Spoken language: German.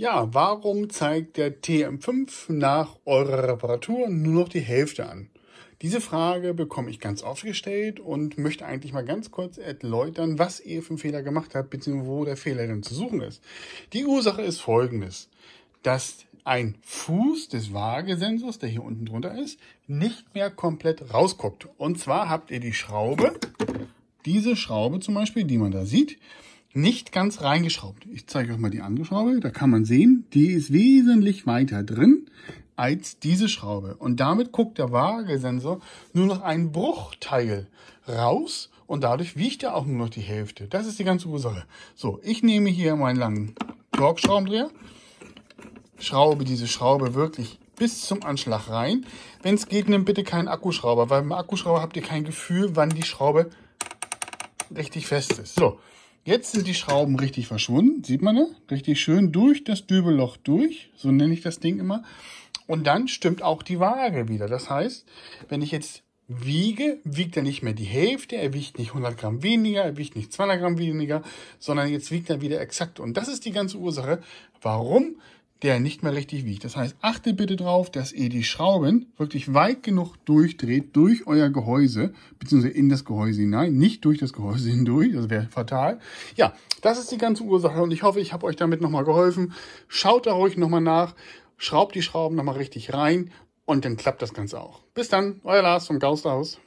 Ja, warum zeigt der TM5 nach eurer Reparatur nur noch die Hälfte an? Diese Frage bekomme ich ganz oft gestellt und möchte eigentlich mal ganz kurz erläutern, was ihr für einen Fehler gemacht habt, beziehungsweise wo der Fehler denn zu suchen ist. Die Ursache ist folgendes, dass ein Fuß des Waagesensors, der hier unten drunter ist, nicht mehr komplett rausguckt. Und zwar habt ihr die Schraube, diese Schraube zum Beispiel, die man da sieht, nicht ganz reingeschraubt. Ich zeige euch mal die andere Schraube. Da kann man sehen, die ist wesentlich weiter drin als diese Schraube. Und damit guckt der Waagesensor nur noch einen Bruchteil raus und dadurch wiegt er auch nur noch die Hälfte. Das ist die ganze Ursache. So, ich nehme hier meinen langen Torx-Schraubendreher, schraube diese Schraube wirklich bis zum Anschlag rein. Wenn es geht, nimm bitte keinen Akkuschrauber, weil beim Akkuschrauber habt ihr kein Gefühl, wann die Schraube richtig fest ist. So, Jetzt sind die Schrauben richtig verschwunden, sieht man ne? Richtig schön durch das Dübelloch durch, so nenne ich das Ding immer. Und dann stimmt auch die Waage wieder. Das heißt, wenn ich jetzt wiege, wiegt er nicht mehr die Hälfte, er wiegt nicht 100 Gramm weniger, er wiegt nicht 200 Gramm weniger, sondern jetzt wiegt er wieder exakt. Und das ist die ganze Ursache, warum der nicht mehr richtig wiegt. Das heißt, achtet bitte drauf, dass ihr die Schrauben wirklich weit genug durchdreht durch euer Gehäuse, beziehungsweise in das Gehäuse hinein, nicht durch das Gehäuse hindurch, das wäre fatal. Ja, das ist die ganze Ursache und ich hoffe, ich habe euch damit nochmal geholfen. Schaut da ruhig nochmal nach, schraubt die Schrauben nochmal richtig rein und dann klappt das Ganze auch. Bis dann, euer Lars vom Gaust